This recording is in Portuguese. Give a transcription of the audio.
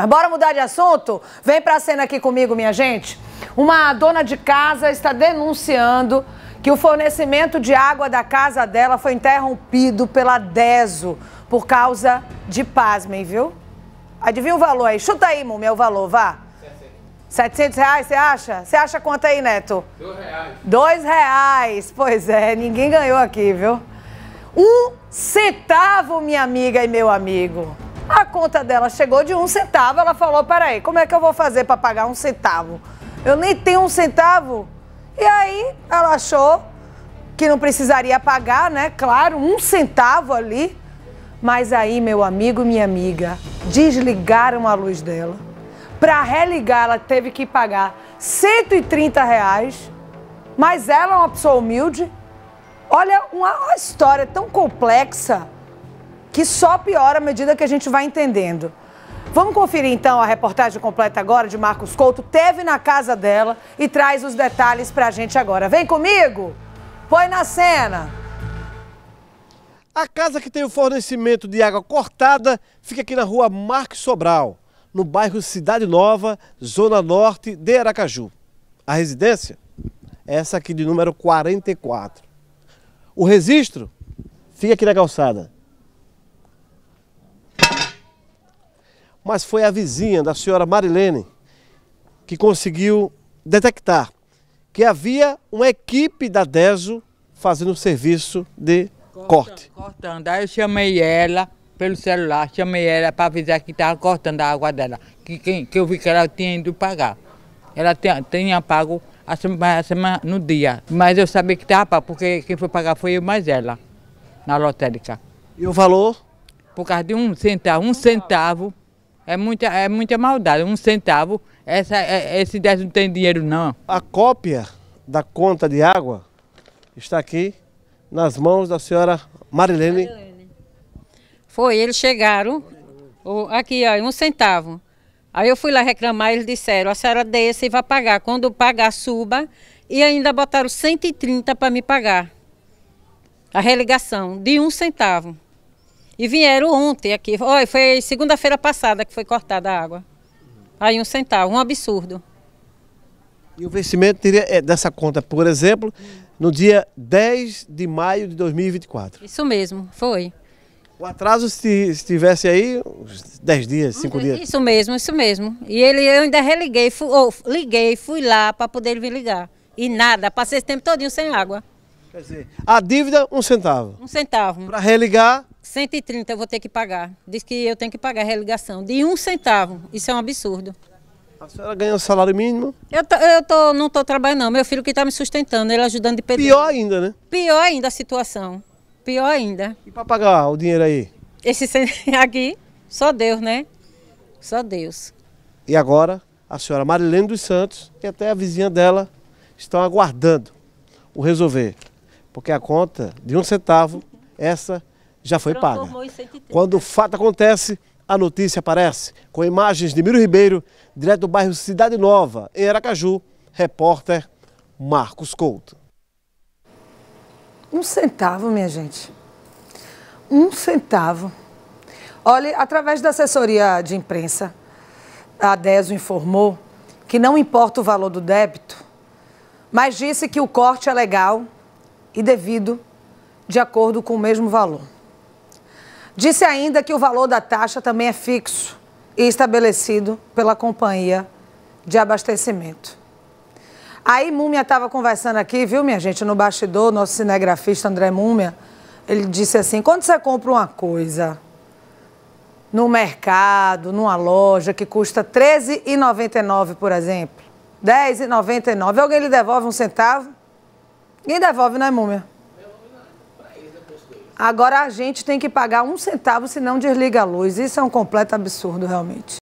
Mas bora mudar de assunto? Vem pra cena aqui comigo, minha gente. Uma dona de casa está denunciando que o fornecimento de água da casa dela foi interrompido pela DESO por causa de pasmem, viu? Adivinha o valor aí? Chuta aí, Mumi, Meu é o valor, vá. 700 reais, você acha? Você acha quanto aí, Neto? Dois reais. Dois reais. Pois é, ninguém ganhou aqui, viu? Um centavo, minha amiga e meu amigo. A conta dela chegou de um centavo, ela falou, peraí, como é que eu vou fazer para pagar um centavo? Eu nem tenho um centavo. E aí ela achou que não precisaria pagar, né? Claro, um centavo ali. Mas aí, meu amigo e minha amiga, desligaram a luz dela. Para religar, ela teve que pagar 130 reais. Mas ela é uma pessoa humilde. Olha, uma história tão complexa que só piora à medida que a gente vai entendendo. Vamos conferir então a reportagem completa agora de Marcos Couto. Teve na casa dela e traz os detalhes pra gente agora. Vem comigo! Põe na cena! A casa que tem o fornecimento de água cortada fica aqui na rua Marcos Sobral, no bairro Cidade Nova, zona norte de Aracaju. A residência? Essa aqui de número 44. O registro fica aqui na calçada. mas foi a vizinha da senhora Marilene que conseguiu detectar que havia uma equipe da DESO fazendo serviço de corte. Cortando. Aí eu chamei ela pelo celular, chamei ela para avisar que estava cortando a água dela, que, que, que, eu vi que ela tinha ido pagar. Ela tinha, tinha pago a semana, a semana, no dia, mas eu sabia que estava porque quem foi pagar foi eu mais ela, na lotérica. E o valor? Por causa de um centavo, um centavo é muita, é muita maldade. Um centavo, essa, é, esse décimo não tem dinheiro não. A cópia da conta de água está aqui nas mãos da senhora Marilene. Marilene. Foi, eles chegaram, aqui ó, um centavo. Aí eu fui lá reclamar, eles disseram, a senhora desce e vai pagar. Quando pagar, suba. E ainda botaram 130 para me pagar. A religação, de um centavo. E vieram ontem aqui. Olha, foi segunda-feira passada que foi cortada a água. Aí um centavo, um absurdo. E o vencimento teria, é, dessa conta, por exemplo, no dia 10 de maio de 2024. Isso mesmo, foi. O atraso, se estivesse aí, uns 10 dias, 5 uhum, dias. Isso mesmo, isso mesmo. E ele, eu ainda religuei, fui, ou, liguei, fui lá para poder vir ligar. E nada, passei esse tempo todinho sem água. Quer dizer, a dívida, um centavo. Um centavo. Para religar, 130 eu vou ter que pagar. Diz que eu tenho que pagar a religação de um centavo. Isso é um absurdo. A senhora ganha o salário mínimo? Eu, tô, eu tô, não estou trabalhando, não. Meu filho que está me sustentando, ele ajudando de pedreiro. Pior ainda, né? Pior ainda a situação. Pior ainda. E para pagar o dinheiro aí? Esse aqui, só Deus, né? Só Deus. E agora, a senhora Marilene dos Santos e até a vizinha dela estão aguardando o resolver. Porque a conta de um centavo, essa já foi paga. Quando o fato acontece, a notícia aparece. Com imagens de Miro Ribeiro, direto do bairro Cidade Nova, em Aracaju, repórter Marcos Couto. Um centavo, minha gente. Um centavo. Olha, através da assessoria de imprensa, a ADESO informou que não importa o valor do débito, mas disse que o corte é legal e devido de acordo com o mesmo valor. Disse ainda que o valor da taxa também é fixo e estabelecido pela companhia de abastecimento. Aí Múmia estava conversando aqui, viu, minha gente, no bastidor, nosso cinegrafista André Múmia, ele disse assim: quando você compra uma coisa no mercado, numa loja que custa R$ 13,99, por exemplo, R$ 10,99, alguém lhe devolve um centavo? Ninguém devolve, não é, Múmia? Agora a gente tem que pagar um centavo, senão desliga a luz. Isso é um completo absurdo, realmente.